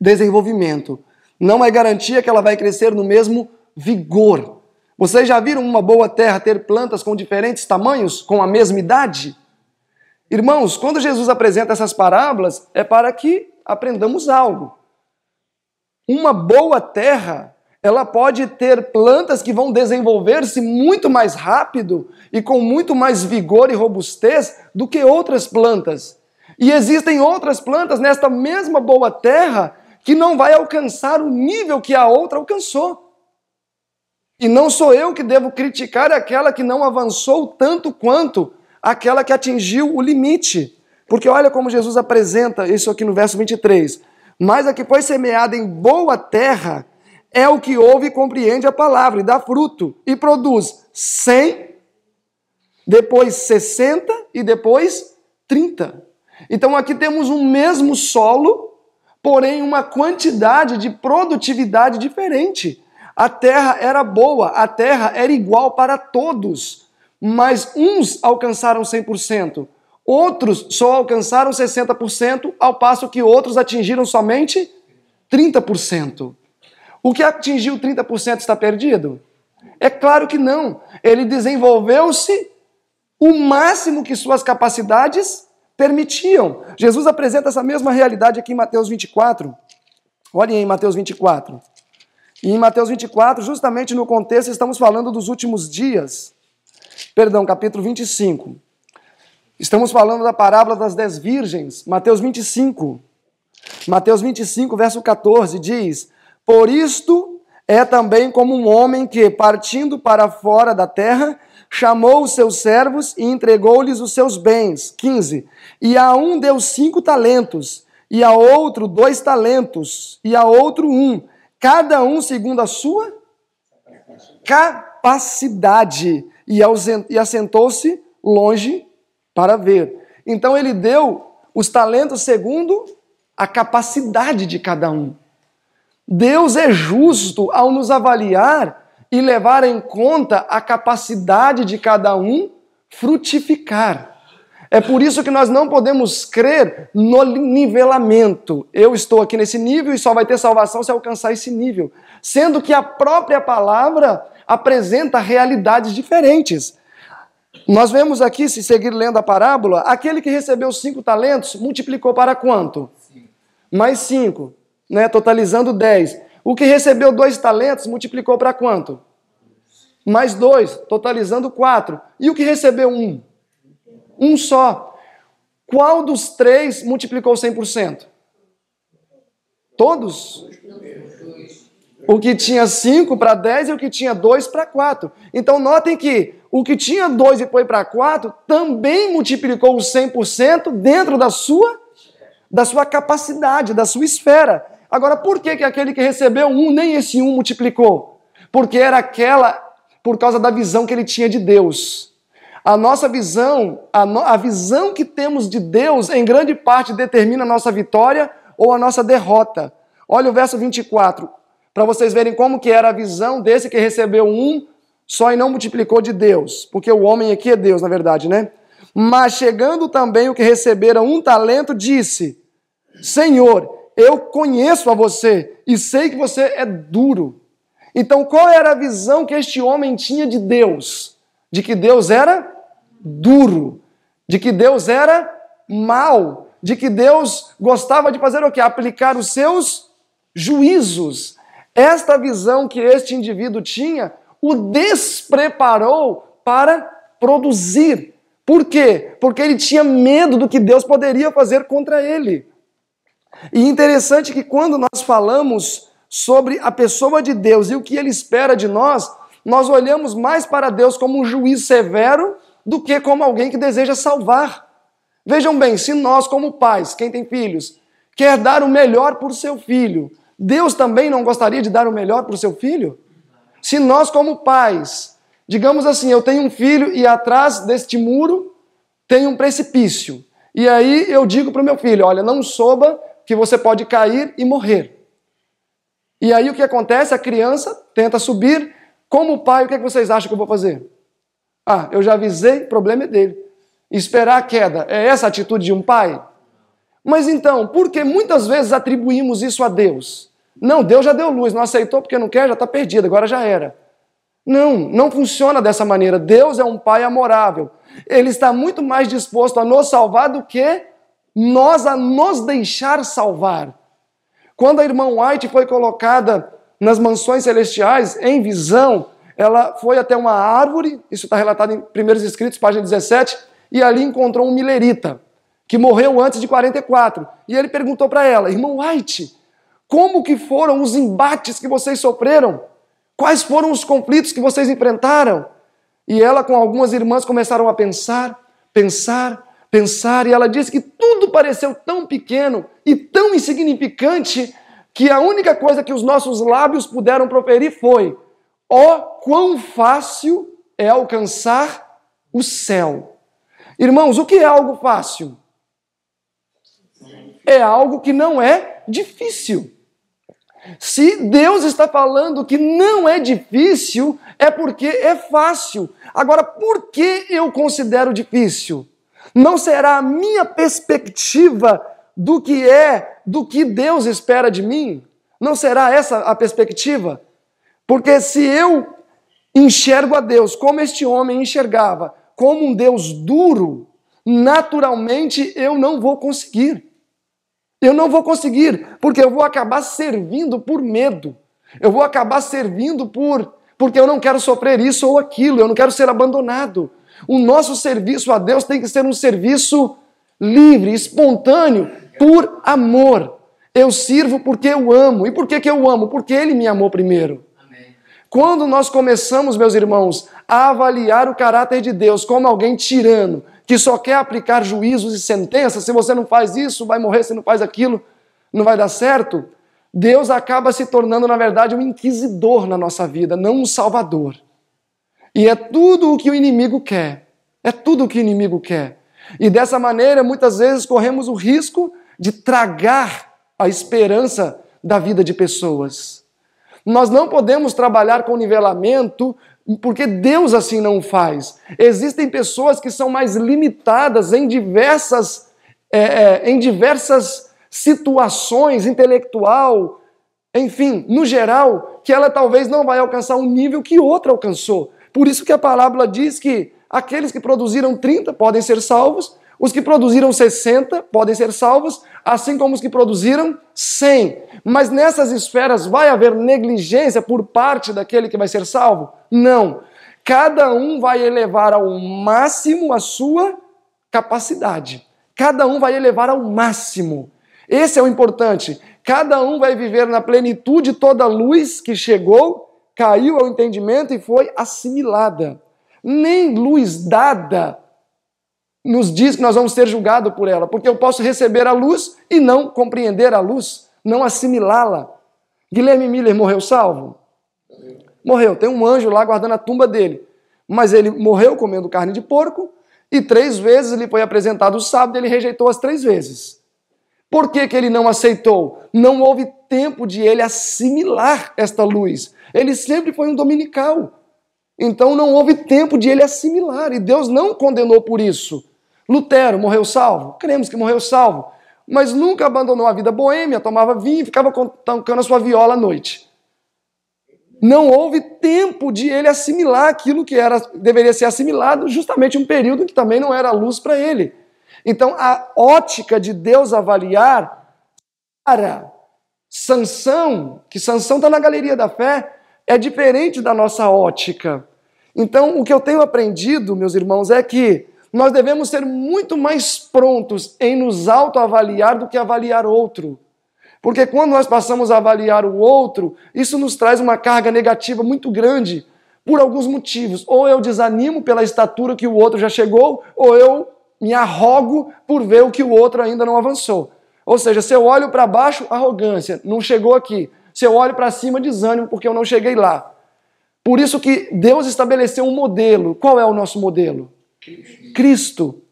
desenvolvimento. Não é garantia que ela vai crescer no mesmo vigor. Vocês já viram uma boa terra ter plantas com diferentes tamanhos, com a mesma idade? Irmãos, quando Jesus apresenta essas parábolas, é para que aprendamos algo. Uma boa terra ela pode ter plantas que vão desenvolver-se muito mais rápido e com muito mais vigor e robustez do que outras plantas. E existem outras plantas nesta mesma boa terra que não vai alcançar o nível que a outra alcançou. E não sou eu que devo criticar aquela que não avançou tanto quanto aquela que atingiu o limite. Porque olha como Jesus apresenta isso aqui no verso 23. Mas a que foi semeada em boa terra, é o que ouve e compreende a palavra e dá fruto e produz 100, depois 60 e depois 30. Então aqui temos um mesmo solo, porém uma quantidade de produtividade diferente. A terra era boa, a terra era igual para todos, mas uns alcançaram 100%, outros só alcançaram 60%, ao passo que outros atingiram somente 30%. O que atingiu 30% está perdido? É claro que não. Ele desenvolveu-se o máximo que suas capacidades permitiam. Jesus apresenta essa mesma realidade aqui em Mateus 24. Olhem em Mateus 24. E em Mateus 24, justamente no contexto, estamos falando dos últimos dias. Perdão, capítulo 25. Estamos falando da parábola das dez virgens. Mateus 25. Mateus 25, verso 14 diz: por isto é também como um homem que, partindo para fora da terra, chamou os seus servos e entregou-lhes os seus bens. 15. E a um deu cinco talentos, e a outro dois talentos, e a outro um, cada um segundo a sua capacidade. E assentou-se longe para ver. Então ele deu os talentos segundo a capacidade de cada um. Deus é justo ao nos avaliar e levar em conta a capacidade de cada um frutificar. É por isso que nós não podemos crer no nivelamento. Eu estou aqui nesse nível e só vai ter salvação se alcançar esse nível. Sendo que a própria palavra apresenta realidades diferentes. Nós vemos aqui, se seguir lendo a parábola, aquele que recebeu cinco talentos multiplicou para quanto? Cinco. Mais cinco né, totalizando 10. O que recebeu dois talentos multiplicou para quanto? Mais dois, totalizando quatro. E o que recebeu um? Um só. Qual dos três multiplicou 100%? Todos? O que tinha cinco para 10 e o que tinha dois para quatro? Então notem que o que tinha dois e foi para quatro também multiplicou o 100% dentro da sua da sua capacidade, da sua esfera. Agora, por que, que aquele que recebeu um, nem esse um multiplicou? Porque era aquela, por causa da visão que ele tinha de Deus. A nossa visão, a, no, a visão que temos de Deus, em grande parte determina a nossa vitória ou a nossa derrota. Olha o verso 24, para vocês verem como que era a visão desse que recebeu um, só e não multiplicou de Deus. Porque o homem aqui é Deus, na verdade, né? Mas chegando também o que recebera um talento, disse: Senhor, eu conheço a você e sei que você é duro. Então, qual era a visão que este homem tinha de Deus? De que Deus era duro, de que Deus era mal, de que Deus gostava de fazer o quê? Aplicar os seus juízos. Esta visão que este indivíduo tinha o despreparou para produzir. Por quê? Porque ele tinha medo do que Deus poderia fazer contra ele. E interessante que quando nós falamos sobre a pessoa de Deus e o que ele espera de nós, nós olhamos mais para Deus como um juiz severo do que como alguém que deseja salvar. Vejam bem, se nós, como pais, quem tem filhos, quer dar o melhor para o seu filho, Deus também não gostaria de dar o melhor para o seu filho? Se nós, como pais, digamos assim, eu tenho um filho e atrás deste muro tem um precipício. E aí eu digo para o meu filho: olha, não soba que você pode cair e morrer. E aí o que acontece? A criança tenta subir. Como pai, o que, é que vocês acham que eu vou fazer? Ah, eu já avisei, o problema é dele. Esperar a queda. É essa a atitude de um pai? Mas então, porque muitas vezes atribuímos isso a Deus? Não, Deus já deu luz, não aceitou porque não quer, já está perdido, agora já era. Não, não funciona dessa maneira. Deus é um pai amorável. Ele está muito mais disposto a nos salvar do que nós a nos deixar salvar. Quando a irmã White foi colocada nas mansões celestiais, em visão, ela foi até uma árvore, isso está relatado em Primeiros Escritos, página 17, e ali encontrou um milerita, que morreu antes de 44. E ele perguntou para ela, irmã White, como que foram os embates que vocês sofreram? Quais foram os conflitos que vocês enfrentaram? E ela, com algumas irmãs, começaram a pensar, pensar, pensar, e ela diz que tudo pareceu tão pequeno e tão insignificante que a única coisa que os nossos lábios puderam proferir foi: ó, oh, quão fácil é alcançar o céu. Irmãos, o que é algo fácil? É algo que não é difícil. Se Deus está falando que não é difícil, é porque é fácil. Agora, por que eu considero difícil? Não será a minha perspectiva do que é, do que Deus espera de mim? Não será essa a perspectiva? Porque se eu enxergo a Deus como este homem enxergava, como um Deus duro, naturalmente eu não vou conseguir. Eu não vou conseguir, porque eu vou acabar servindo por medo. Eu vou acabar servindo por porque eu não quero sofrer isso ou aquilo, eu não quero ser abandonado. O nosso serviço a Deus tem que ser um serviço livre, espontâneo, por amor. Eu sirvo porque eu amo. E por que, que eu amo? Porque Ele me amou primeiro. Quando nós começamos, meus irmãos, a avaliar o caráter de Deus como alguém tirano, que só quer aplicar juízos e sentenças, se você não faz isso, vai morrer, se não faz aquilo, não vai dar certo. Deus acaba se tornando, na verdade, um inquisidor na nossa vida, não um salvador. E é tudo o que o inimigo quer. É tudo o que o inimigo quer. E dessa maneira, muitas vezes, corremos o risco de tragar a esperança da vida de pessoas. Nós não podemos trabalhar com nivelamento porque Deus assim não faz. Existem pessoas que são mais limitadas em diversas, é, é, em diversas situações, intelectual, enfim, no geral, que ela talvez não vai alcançar um nível que outra alcançou. Por isso que a parábola diz que aqueles que produziram 30 podem ser salvos, os que produziram 60 podem ser salvos, assim como os que produziram 100. Mas nessas esferas vai haver negligência por parte daquele que vai ser salvo? Não. Cada um vai elevar ao máximo a sua capacidade. Cada um vai elevar ao máximo. Esse é o importante. Cada um vai viver na plenitude toda a luz que chegou caiu ao entendimento e foi assimilada. Nem luz dada nos diz que nós vamos ser julgados por ela, porque eu posso receber a luz e não compreender a luz, não assimilá-la. Guilherme Miller morreu salvo? Morreu. Tem um anjo lá guardando a tumba dele. Mas ele morreu comendo carne de porco e três vezes lhe foi apresentado o sábado e ele rejeitou as três vezes. Por que, que ele não aceitou? Não houve tempo de ele assimilar esta luz. Ele sempre foi um dominical. Então não houve tempo de ele assimilar, e Deus não condenou por isso. Lutero morreu salvo? Cremos que morreu salvo, mas nunca abandonou a vida boêmia, tomava vinho, e ficava tocando a sua viola à noite. Não houve tempo de ele assimilar aquilo que era deveria ser assimilado, justamente um período que também não era luz para ele. Então, a ótica de Deus avaliar para Sansão, que Sansão está na galeria da fé, é diferente da nossa ótica. Então, o que eu tenho aprendido, meus irmãos, é que nós devemos ser muito mais prontos em nos autoavaliar do que avaliar outro. Porque quando nós passamos a avaliar o outro, isso nos traz uma carga negativa muito grande por alguns motivos. Ou eu desanimo pela estatura que o outro já chegou, ou eu me arrogo por ver o que o outro ainda não avançou. Ou seja, se eu olho para baixo, arrogância, não chegou aqui. Se eu olho para cima, desânimo, porque eu não cheguei lá. Por isso que Deus estabeleceu um modelo. Qual é o nosso modelo? Cristo.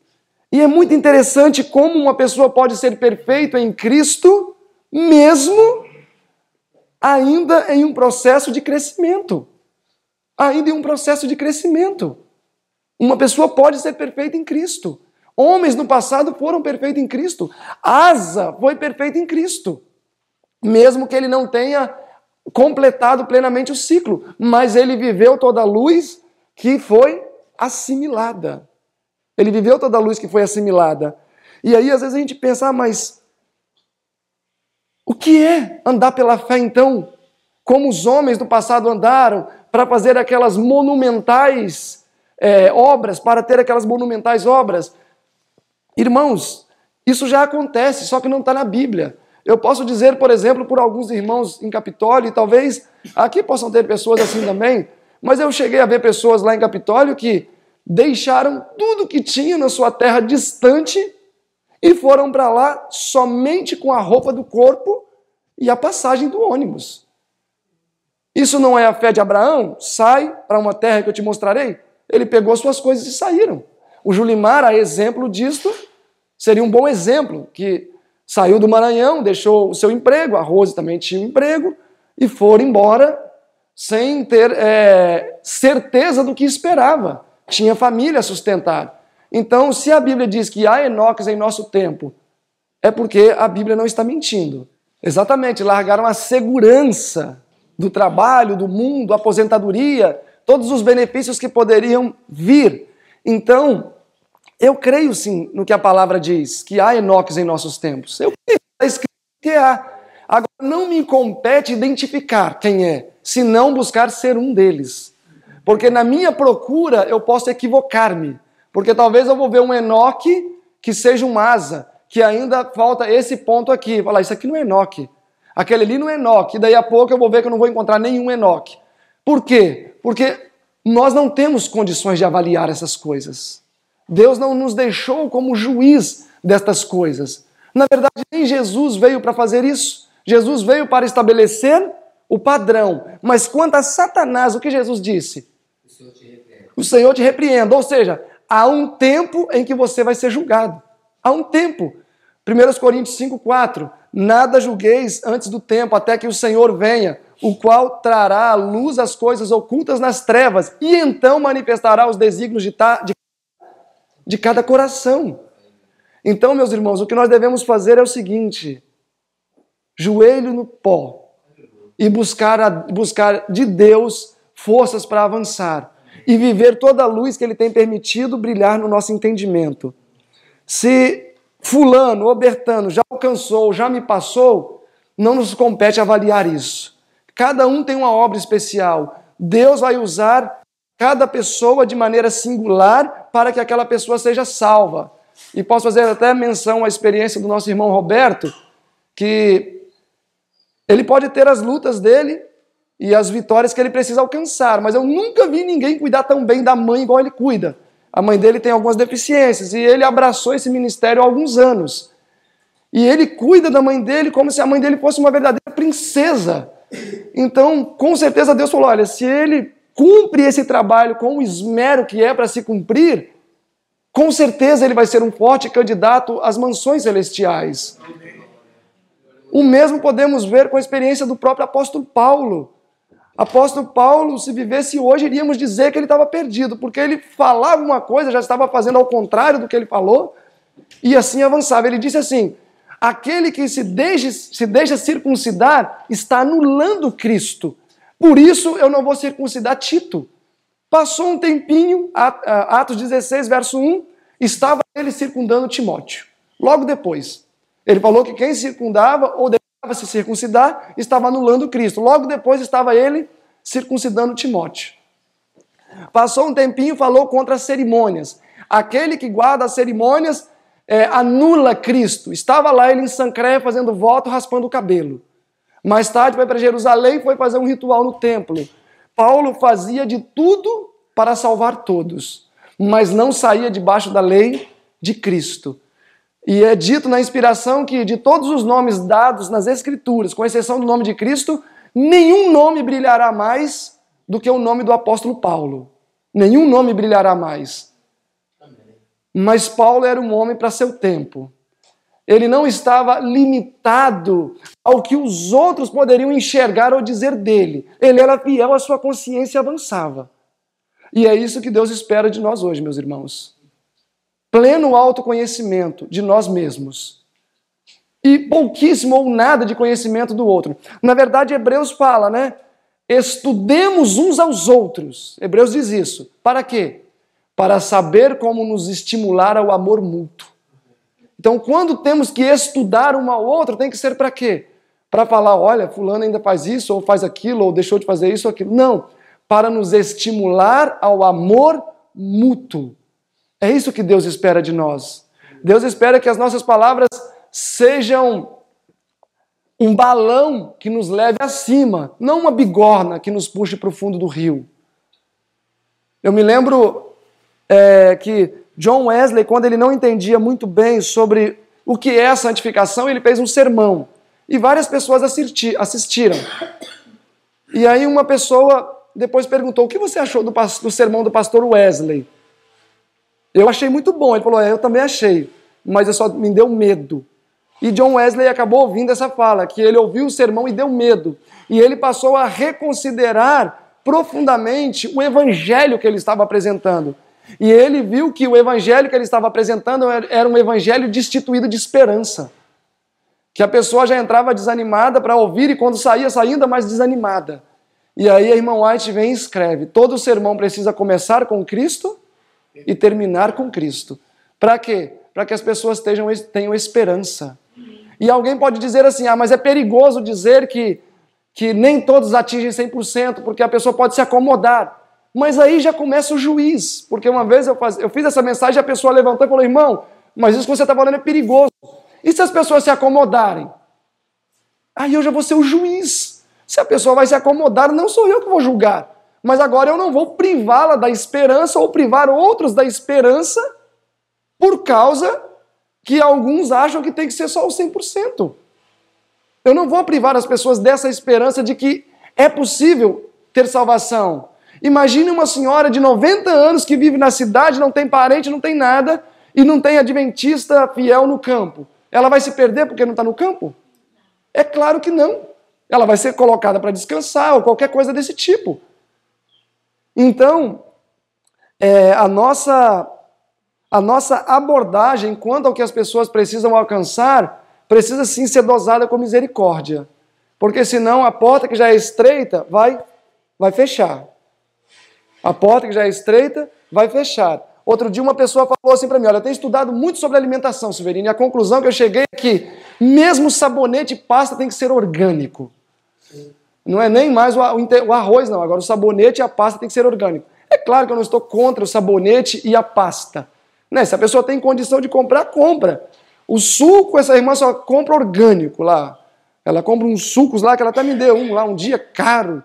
E é muito interessante como uma pessoa pode ser perfeita em Cristo, mesmo ainda em um processo de crescimento. Ainda em um processo de crescimento. Uma pessoa pode ser perfeita em Cristo. Homens no passado foram perfeitos em Cristo. Asa foi perfeito em Cristo. Mesmo que ele não tenha completado plenamente o ciclo, mas ele viveu toda a luz que foi assimilada. Ele viveu toda a luz que foi assimilada. E aí às vezes a gente pensa, ah, mas o que é andar pela fé então? Como os homens do passado andaram para fazer aquelas monumentais é, obras, para ter aquelas monumentais obras? Irmãos, isso já acontece, só que não está na Bíblia. Eu posso dizer, por exemplo, por alguns irmãos em Capitólio, e talvez aqui possam ter pessoas assim também, mas eu cheguei a ver pessoas lá em Capitólio que deixaram tudo que tinham na sua terra distante e foram para lá somente com a roupa do corpo e a passagem do ônibus. Isso não é a fé de Abraão? Sai para uma terra que eu te mostrarei. Ele pegou suas coisas e saíram. O Julimar a exemplo disto seria um bom exemplo, que saiu do Maranhão, deixou o seu emprego, a Rose também tinha um emprego, e foram embora sem ter é, certeza do que esperava. Tinha família a sustentar. Então, se a Bíblia diz que há Enoques em nosso tempo, é porque a Bíblia não está mentindo. Exatamente, largaram a segurança do trabalho, do mundo, aposentadoria, todos os benefícios que poderiam vir. Então, eu creio sim no que a palavra diz, que há Enoques em nossos tempos. Eu creio, está escrito que há. Agora, não me compete identificar quem é, senão buscar ser um deles. Porque na minha procura eu posso equivocar-me. Porque talvez eu vou ver um Enoque que seja um asa, que ainda falta esse ponto aqui. Falar, isso aqui não é Enoque. Aquele ali não é Enoque. E daí a pouco eu vou ver que eu não vou encontrar nenhum Enoque. Por quê? Porque nós não temos condições de avaliar essas coisas. Deus não nos deixou como juiz destas coisas. Na verdade, nem Jesus veio para fazer isso. Jesus veio para estabelecer o padrão. Mas quanto a Satanás, o que Jesus disse? O Senhor te repreenda. O Senhor te Ou seja, há um tempo em que você vai ser julgado. Há um tempo. 1 Coríntios 5,4: Nada julgueis antes do tempo, até que o Senhor venha, o qual trará à luz as coisas ocultas nas trevas, e então manifestará os desígnios de, de de cada coração. Então, meus irmãos, o que nós devemos fazer é o seguinte: joelho no pó e buscar, a, buscar de Deus forças para avançar e viver toda a luz que Ele tem permitido brilhar no nosso entendimento. Se Fulano ou Bertano já alcançou, já me passou, não nos compete avaliar isso. Cada um tem uma obra especial. Deus vai usar cada pessoa de maneira singular para que aquela pessoa seja salva. E posso fazer até menção à experiência do nosso irmão Roberto, que ele pode ter as lutas dele e as vitórias que ele precisa alcançar, mas eu nunca vi ninguém cuidar tão bem da mãe igual ele cuida. A mãe dele tem algumas deficiências e ele abraçou esse ministério há alguns anos. E ele cuida da mãe dele como se a mãe dele fosse uma verdadeira princesa. Então, com certeza, Deus falou: olha, se ele cumpre esse trabalho com o esmero que é para se cumprir, com certeza ele vai ser um forte candidato às mansões celestiais. O mesmo podemos ver com a experiência do próprio apóstolo Paulo. Apóstolo Paulo, se vivesse hoje, iríamos dizer que ele estava perdido, porque ele falava uma coisa, já estava fazendo ao contrário do que ele falou, e assim avançava. Ele disse assim: aquele que se deixa, se deixa circuncidar está anulando Cristo. Por isso eu não vou circuncidar Tito. Passou um tempinho, Atos 16, verso 1, estava ele circundando Timóteo. Logo depois, ele falou que quem circundava ou deixava se circuncidar estava anulando Cristo. Logo depois estava ele circuncidando Timóteo. Passou um tempinho, falou contra as cerimônias. Aquele que guarda as cerimônias é, anula Cristo. Estava lá ele em Sancré fazendo voto, raspando o cabelo. Mais tarde vai para Jerusalém e foi fazer um ritual no templo. Paulo fazia de tudo para salvar todos, mas não saía debaixo da lei de Cristo. E é dito na inspiração que de todos os nomes dados nas Escrituras, com exceção do nome de Cristo, nenhum nome brilhará mais do que o nome do apóstolo Paulo. Nenhum nome brilhará mais. Mas Paulo era um homem para seu tempo. Ele não estava limitado ao que os outros poderiam enxergar ou dizer dele. Ele era fiel à sua consciência avançava. E é isso que Deus espera de nós hoje, meus irmãos. Pleno autoconhecimento de nós mesmos. E pouquíssimo ou nada de conhecimento do outro. Na verdade, Hebreus fala, né? Estudemos uns aos outros. Hebreus diz isso. Para quê? Para saber como nos estimular ao amor mútuo. Então, quando temos que estudar uma ou outra, tem que ser para quê? Para falar, olha, fulano ainda faz isso, ou faz aquilo, ou deixou de fazer isso ou aquilo. Não. Para nos estimular ao amor mútuo. É isso que Deus espera de nós. Deus espera que as nossas palavras sejam um balão que nos leve acima, não uma bigorna que nos puxe para o fundo do rio. Eu me lembro é, que John Wesley, quando ele não entendia muito bem sobre o que é a santificação, ele fez um sermão. E várias pessoas assistiram. E aí uma pessoa depois perguntou: "O que você achou do, do sermão do pastor Wesley?" Eu achei muito bom. Ele falou: é, "Eu também achei, mas eu só me deu medo." E John Wesley acabou ouvindo essa fala, que ele ouviu o sermão e deu medo. E ele passou a reconsiderar profundamente o evangelho que ele estava apresentando. E ele viu que o evangelho que ele estava apresentando era um evangelho destituído de esperança. Que a pessoa já entrava desanimada para ouvir e quando saía, saía ainda mais desanimada. E aí a irmã White vem e escreve: todo sermão precisa começar com Cristo e terminar com Cristo. Para quê? Para que as pessoas tenham, tenham esperança. E alguém pode dizer assim: ah, mas é perigoso dizer que, que nem todos atingem 100%, porque a pessoa pode se acomodar. Mas aí já começa o juiz, porque uma vez eu, faz, eu fiz essa mensagem e a pessoa levantou e falou: irmão, mas isso que você está falando é perigoso. E se as pessoas se acomodarem? Aí eu já vou ser o juiz. Se a pessoa vai se acomodar, não sou eu que vou julgar. Mas agora eu não vou privá-la da esperança ou privar outros da esperança por causa que alguns acham que tem que ser só o 100%. Eu não vou privar as pessoas dessa esperança de que é possível ter salvação. Imagine uma senhora de 90 anos que vive na cidade, não tem parente, não tem nada, e não tem adventista fiel no campo. Ela vai se perder porque não está no campo? É claro que não. Ela vai ser colocada para descansar ou qualquer coisa desse tipo. Então, é, a, nossa, a nossa abordagem quanto ao que as pessoas precisam alcançar precisa sim ser dosada com misericórdia. Porque senão a porta que já é estreita vai, vai fechar. A porta que já é estreita vai fechar. Outro dia uma pessoa falou assim para mim, olha, eu tenho estudado muito sobre alimentação, Severino, e a conclusão que eu cheguei é que mesmo sabonete e pasta tem que ser orgânico. Não é nem mais o, o arroz, não. Agora o sabonete e a pasta tem que ser orgânico. É claro que eu não estou contra o sabonete e a pasta. Né? Se a pessoa tem condição de comprar, compra. O suco, essa irmã só compra orgânico lá. Ela compra uns sucos lá que ela até me deu um lá um dia caro.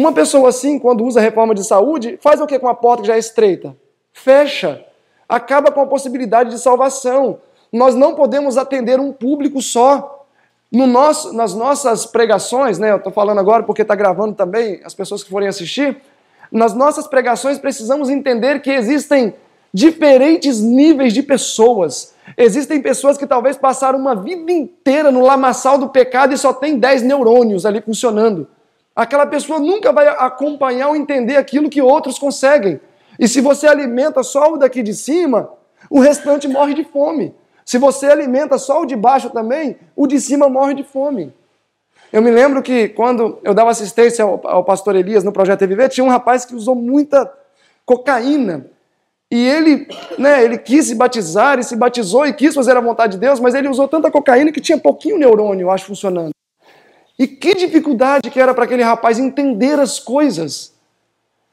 Uma pessoa assim, quando usa reforma de saúde, faz o que com a porta que já é estreita? Fecha. Acaba com a possibilidade de salvação. Nós não podemos atender um público só. No nosso, nas nossas pregações, né, eu estou falando agora porque está gravando também, as pessoas que forem assistir, nas nossas pregações precisamos entender que existem diferentes níveis de pessoas. Existem pessoas que talvez passaram uma vida inteira no lamaçal do pecado e só tem 10 neurônios ali funcionando. Aquela pessoa nunca vai acompanhar ou entender aquilo que outros conseguem. E se você alimenta só o daqui de cima, o restante morre de fome. Se você alimenta só o de baixo também, o de cima morre de fome. Eu me lembro que quando eu dava assistência ao, ao pastor Elias no projeto EVV, tinha um rapaz que usou muita cocaína. E ele, né, ele quis se batizar e se batizou e quis fazer a vontade de Deus, mas ele usou tanta cocaína que tinha pouquinho neurônio, eu acho, funcionando. E que dificuldade que era para aquele rapaz entender as coisas.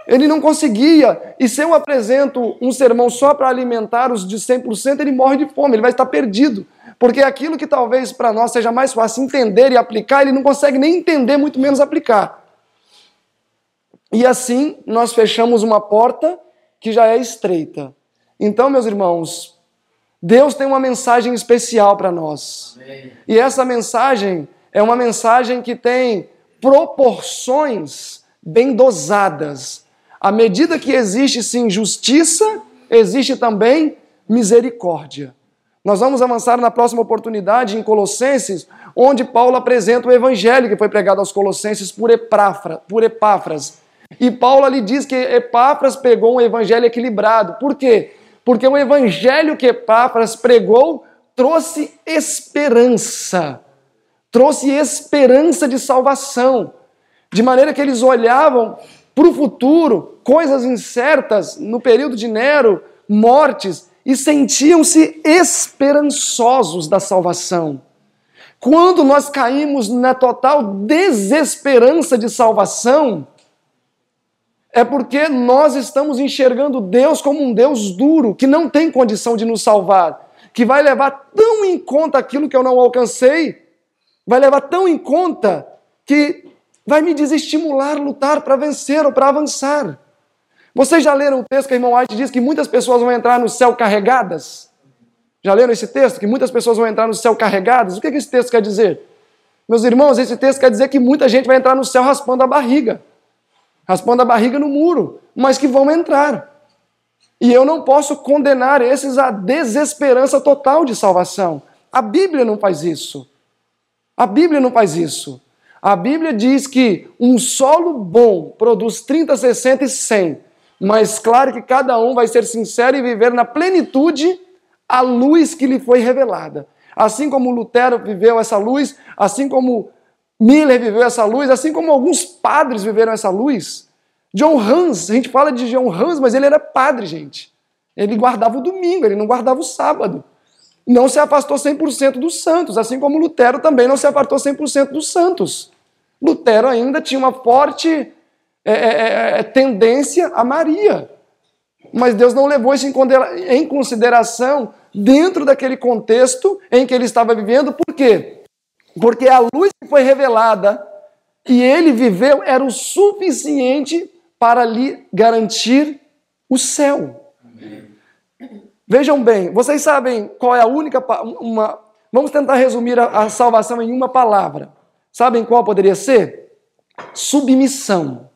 Ele não conseguia. E se eu apresento um sermão só para alimentar os de 100%, ele morre de fome, ele vai estar perdido. Porque aquilo que talvez para nós seja mais fácil entender e aplicar, ele não consegue nem entender, muito menos aplicar. E assim nós fechamos uma porta que já é estreita. Então, meus irmãos, Deus tem uma mensagem especial para nós. Amém. E essa mensagem é uma mensagem que tem proporções bem dosadas. À medida que existe sim justiça, existe também misericórdia. Nós vamos avançar na próxima oportunidade em Colossenses, onde Paulo apresenta o evangelho que foi pregado aos Colossenses por, Epáfra, por Epáfras. E Paulo ali diz que Epáfras pegou um evangelho equilibrado. Por quê? Porque o evangelho que Epáfras pregou trouxe esperança trouxe esperança de salvação, de maneira que eles olhavam para o futuro, coisas incertas, no período de Nero, mortes, e sentiam-se esperançosos da salvação. Quando nós caímos na total desesperança de salvação, é porque nós estamos enxergando Deus como um Deus duro, que não tem condição de nos salvar, que vai levar tão em conta aquilo que eu não alcancei, vai levar tão em conta que vai me desestimular lutar para vencer ou para avançar. Vocês já leram o texto que o irmão White diz que muitas pessoas vão entrar no céu carregadas? Já leram esse texto? Que muitas pessoas vão entrar no céu carregadas? O que, é que esse texto quer dizer? Meus irmãos, esse texto quer dizer que muita gente vai entrar no céu raspando a barriga raspando a barriga no muro, mas que vão entrar. E eu não posso condenar esses à desesperança total de salvação. A Bíblia não faz isso. A Bíblia não faz isso. A Bíblia diz que um solo bom produz 30, 60 e 100. Mas claro que cada um vai ser sincero e viver na plenitude a luz que lhe foi revelada. Assim como Lutero viveu essa luz, assim como Miller viveu essa luz, assim como alguns padres viveram essa luz. John Hans, a gente fala de John Hans, mas ele era padre, gente. Ele guardava o domingo, ele não guardava o sábado não se afastou 100% dos santos, assim como Lutero também não se afastou 100% dos santos. Lutero ainda tinha uma forte é é, é, é, tendência a Maria. Mas Deus não levou isso em consideração dentro daquele contexto em que ele estava vivendo, por quê? Porque a luz que foi revelada e ele viveu era o suficiente para lhe garantir o céu. Amém. Vejam bem, vocês sabem qual é a única. Uma, vamos tentar resumir a, a salvação em uma palavra. Sabem qual poderia ser? Submissão.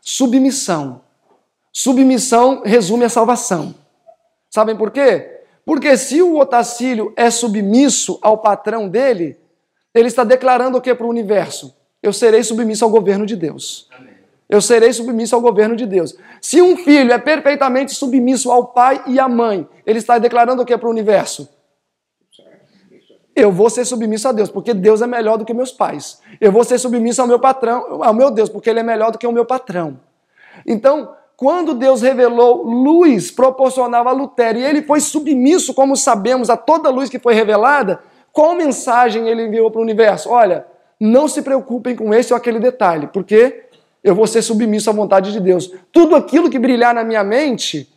Submissão. Submissão resume a salvação. Sabem por quê? Porque se o Otacílio é submisso ao patrão dele, ele está declarando o que para o universo? Eu serei submisso ao governo de Deus. Amém. Eu serei submisso ao governo de Deus. Se um filho é perfeitamente submisso ao pai e à mãe, ele está declarando o que para o universo? Eu vou ser submisso a Deus, porque Deus é melhor do que meus pais. Eu vou ser submisso ao meu patrão, ao meu Deus, porque ele é melhor do que o meu patrão. Então, quando Deus revelou luz proporcional a Lutero, e ele foi submisso, como sabemos, a toda luz que foi revelada, qual mensagem ele enviou para o universo? Olha, não se preocupem com esse ou aquele detalhe, porque eu vou ser submisso à vontade de Deus. Tudo aquilo que brilhar na minha mente,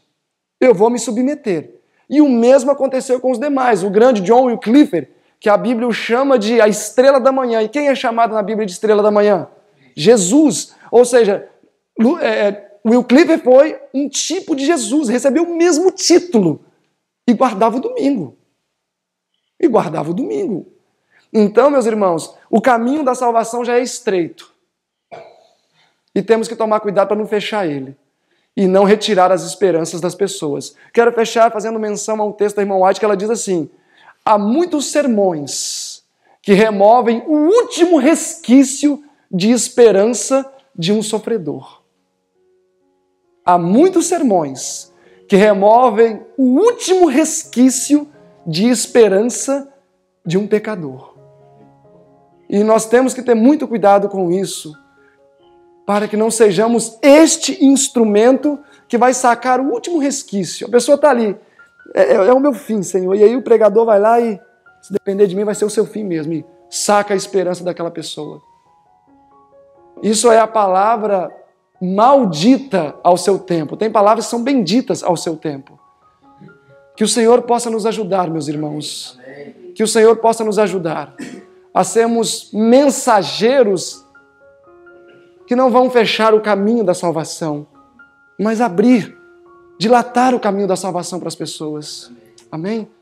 eu vou me submeter. E o mesmo aconteceu com os demais. O grande John e Clifford, que a Bíblia o chama de a estrela da manhã. E quem é chamado na Bíblia de estrela da manhã? Jesus. Ou seja, é, é, Will Clifford foi um tipo de Jesus, recebeu o mesmo título e guardava o domingo. E guardava o domingo. Então, meus irmãos, o caminho da salvação já é estreito. E temos que tomar cuidado para não fechar ele e não retirar as esperanças das pessoas. Quero fechar fazendo menção a um texto da irmã White que ela diz assim: há muitos sermões que removem o último resquício de esperança de um sofredor. Há muitos sermões que removem o último resquício de esperança de um pecador. E nós temos que ter muito cuidado com isso, para que não sejamos este instrumento que vai sacar o último resquício. A pessoa está ali, é, é, é, o meu fim, Senhor. E aí o pregador vai lá e, se depender de mim, vai ser o seu fim mesmo. E saca a esperança daquela pessoa. Isso é a palavra maldita ao seu tempo. Tem palavras que são benditas ao seu tempo. Que o Senhor possa nos ajudar, meus irmãos. Que o Senhor possa nos ajudar a sermos mensageiros que não vão fechar o caminho da salvação, mas abrir, dilatar o caminho da salvação para as pessoas. Amém?